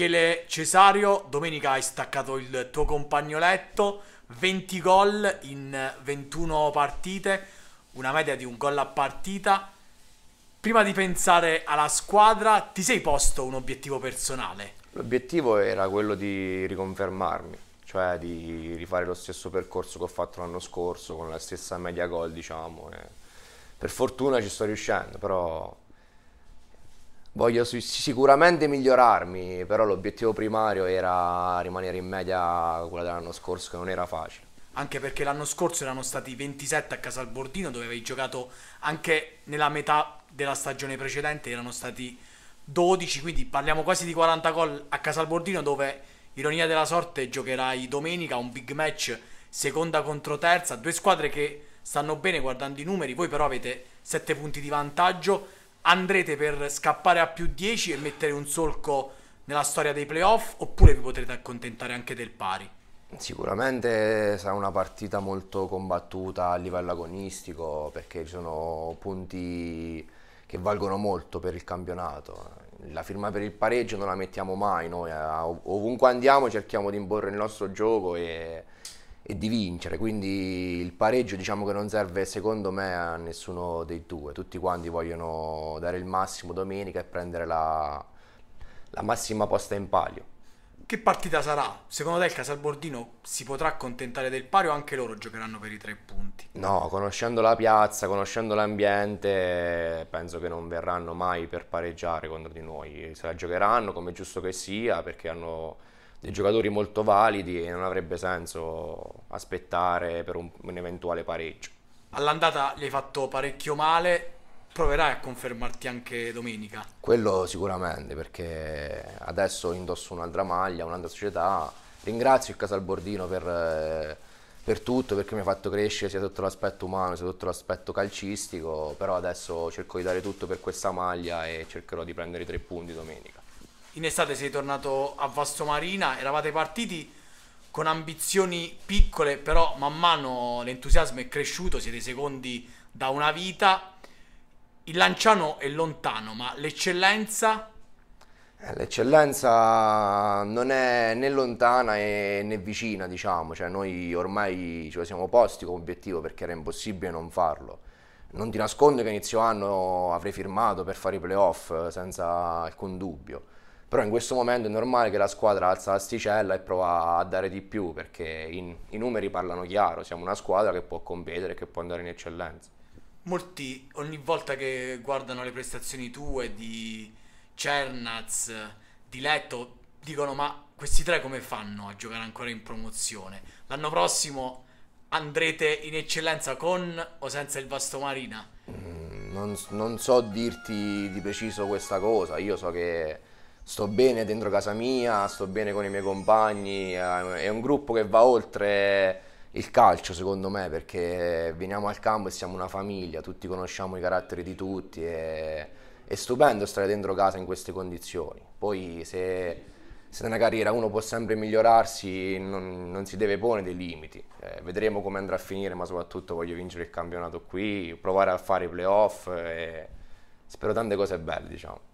Michele Cesario, domenica hai staccato il tuo compagnoletto, 20 gol in 21 partite, una media di un gol a partita. Prima di pensare alla squadra, ti sei posto un obiettivo personale? L'obiettivo era quello di riconfermarmi, cioè di rifare lo stesso percorso che ho fatto l'anno scorso, con la stessa media gol, diciamo. Per fortuna ci sto riuscendo, però Voglio sicuramente migliorarmi, però l'obiettivo primario era rimanere in media quella dell'anno scorso, che non era facile. Anche perché l'anno scorso erano stati 27 a casa al Bordino, dove avevi giocato anche nella metà della stagione precedente, erano stati 12, quindi parliamo quasi di 40 gol a casa al Bordino, dove, ironia della sorte, giocherai domenica un big match, seconda contro terza, due squadre che stanno bene guardando i numeri, voi però avete 7 punti di vantaggio andrete per scappare a più 10 e mettere un solco nella storia dei playoff oppure vi potrete accontentare anche del pari? Sicuramente sarà una partita molto combattuta a livello agonistico perché ci sono punti che valgono molto per il campionato. La firma per il pareggio non la mettiamo mai, noi eh. ovunque andiamo cerchiamo di imporre il nostro gioco e e di vincere, quindi il pareggio diciamo che non serve secondo me a nessuno dei due, tutti quanti vogliono dare il massimo domenica e prendere la, la massima posta in palio. Che partita sarà? Secondo te il Casalbordino si potrà accontentare del pari o anche loro giocheranno per i tre punti? No, conoscendo la piazza, conoscendo l'ambiente, penso che non verranno mai per pareggiare contro di noi. Se la giocheranno come giusto che sia, perché hanno dei giocatori molto validi e non avrebbe senso aspettare per un, un eventuale pareggio. All'andata gli hai fatto parecchio male, proverai a confermarti anche domenica. Quello sicuramente, perché adesso indosso un'altra maglia, un'altra società. Ringrazio il Casalbordino per, eh, per tutto, perché mi ha fatto crescere sia sotto l'aspetto umano sia sotto l'aspetto calcistico, però adesso cerco di dare tutto per questa maglia e cercherò di prendere i tre punti domenica in estate sei tornato a Vastomarina, eravate partiti con ambizioni piccole, però man mano l'entusiasmo è cresciuto, siete secondi da una vita. Il Lanciano è lontano, ma l'eccellenza... Eh, l'eccellenza non è né lontana né vicina, diciamo, cioè noi ormai ci siamo posti come obiettivo perché era impossibile non farlo. Non ti nascondo che inizio anno avrei firmato per fare i playoff eh, senza alcun dubbio però in questo momento è normale che la squadra alza l'asticella e prova a dare di più perché in, i numeri parlano chiaro, siamo una squadra che può competere, che può andare in eccellenza. Molti ogni volta che guardano le prestazioni tue di Cernaz, di Letto, dicono ma questi tre come fanno a giocare ancora in promozione? L'anno prossimo andrete in eccellenza con o senza il Vasto Marina? Mm, non, non so dirti di preciso questa cosa, io so che sto bene dentro casa mia, sto bene con i miei compagni, eh, è un gruppo che va oltre il calcio secondo me perché veniamo al campo e siamo una famiglia, tutti conosciamo i caratteri di tutti e è stupendo stare dentro casa in queste condizioni. Poi se, se nella carriera uno può sempre migliorarsi non, non si deve porre dei limiti, eh, vedremo come andrà a finire ma soprattutto voglio vincere il campionato qui, provare a fare i playoff e eh, spero tante cose belle diciamo.